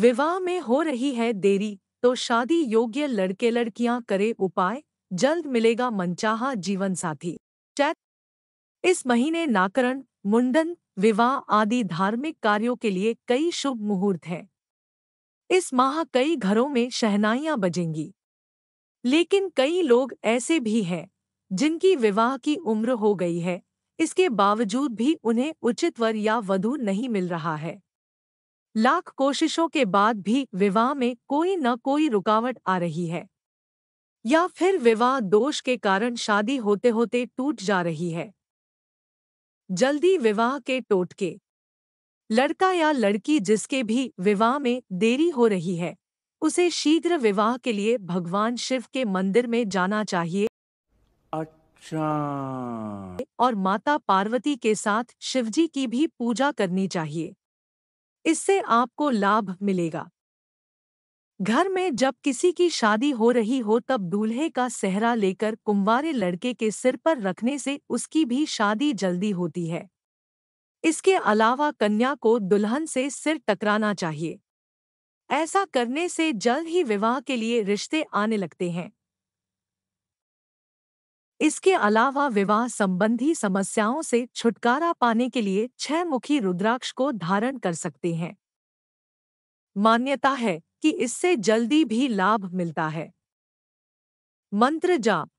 विवाह में हो रही है देरी तो शादी योग्य लड़के लड़कियां करे उपाय जल्द मिलेगा मनचाहा जीवन साथी चैत इस महीने नाकरण मुंडन विवाह आदि धार्मिक कार्यों के लिए कई शुभ मुहूर्त हैं इस माह कई घरों में शहनाइयां बजेंगी लेकिन कई लोग ऐसे भी हैं जिनकी विवाह की उम्र हो गई है इसके बावजूद भी उन्हें उचित वर या वधु नहीं मिल रहा है लाख कोशिशों के बाद भी विवाह में कोई न कोई रुकावट आ रही है या फिर विवाह दोष के कारण शादी होते होते टूट जा रही है जल्दी विवाह के टोटके लड़का या लड़की जिसके भी विवाह में देरी हो रही है उसे शीघ्र विवाह के लिए भगवान शिव के मंदिर में जाना चाहिए अच्छा और माता पार्वती के साथ शिवजी की भी पूजा करनी चाहिए इससे आपको लाभ मिलेगा घर में जब किसी की शादी हो रही हो तब दूल्हे का सेहरा लेकर कुंवारे लड़के के सिर पर रखने से उसकी भी शादी जल्दी होती है इसके अलावा कन्या को दुल्हन से सिर टकराना चाहिए ऐसा करने से जल्द ही विवाह के लिए रिश्ते आने लगते हैं इसके अलावा विवाह संबंधी समस्याओं से छुटकारा पाने के लिए छह मुखी रुद्राक्ष को धारण कर सकते हैं मान्यता है कि इससे जल्दी भी लाभ मिलता है मंत्र जाप